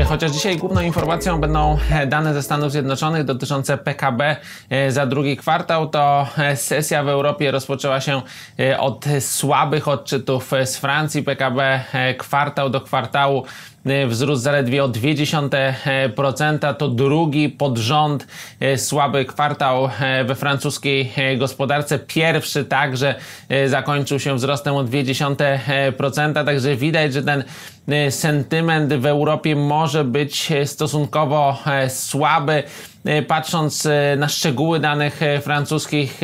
E, chociaż dzisiaj główną informacją będą e, dane ze Stanów Zjednoczonych dotyczące PKB e, za drugi kwartał, to sesja w Europie rozpoczęła się od słabych odczytów z Francji. PKB kwartał do kwartału wzrósł zaledwie o 0,2%. To drugi pod rząd słaby kwartał we francuskiej gospodarce. Pierwszy także zakończył się wzrostem o 0,2%. Także widać, że ten Y, sentyment w Europie może być e, stosunkowo e, słaby. Y, patrząc e, na szczegóły danych francuskich,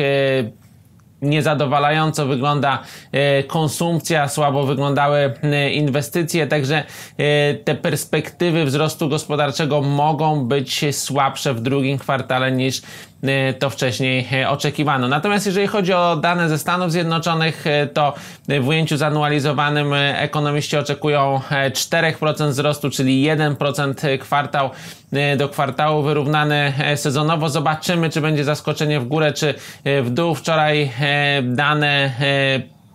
niezadowalająco wygląda konsumpcja, słabo wyglądały inwestycje, także te perspektywy wzrostu gospodarczego mogą być słabsze w drugim kwartale niż E, to wcześniej e, oczekiwano. Natomiast jeżeli chodzi o dane ze Stanów Zjednoczonych, e, to w ujęciu zanualizowanym ekonomiści oczekują 4% wzrostu, czyli 1% kwartał do kwartału wyrównany sezonowo. Zobaczymy, czy będzie zaskoczenie w górę, czy w dół. Wczoraj dane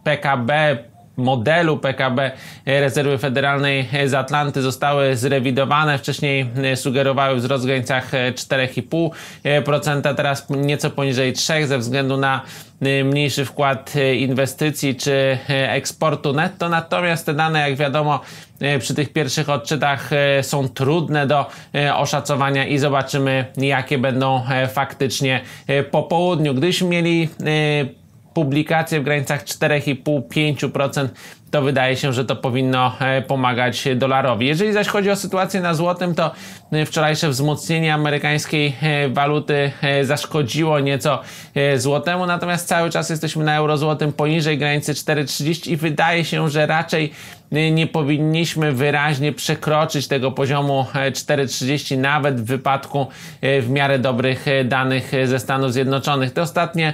PKB modelu PKB e, Rezerwy Federalnej z Atlanty zostały zrewidowane. Wcześniej e, sugerowały wzrost w granicach 4,5%, e, teraz nieco poniżej 3% ze względu na mniejszy wkład inwestycji czy eksportu netto. Natomiast te dane, jak wiadomo, przy tych pierwszych odczytach są trudne do oszacowania i zobaczymy, jakie będą faktycznie po południu. Gdyśmy mieli publikacje w granicach 4,5-5% to wydaje się, że to powinno e, pomagać dolarowi. Jeżeli zaś chodzi o sytuację na złotym, to e, wczorajsze wzmocnienie amerykańskiej e, waluty zaszkodziło nieco złotemu, natomiast cały czas jesteśmy na eurozłotym poniżej granicy 4,30 i wydaje się, że raczej nie powinniśmy wyraźnie przekroczyć tego poziomu 4,30 nawet w wypadku w miarę dobrych danych ze Stanów Zjednoczonych. Te ostatnie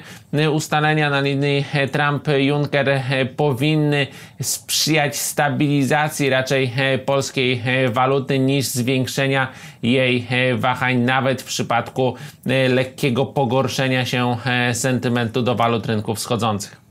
ustalenia na linii Trump-Juncker powinny sprzyjać stabilizacji raczej polskiej waluty niż zwiększenia jej wahań, nawet w przypadku e, lekkiego pogorszenia się sentymentu do walut rynków wschodzących.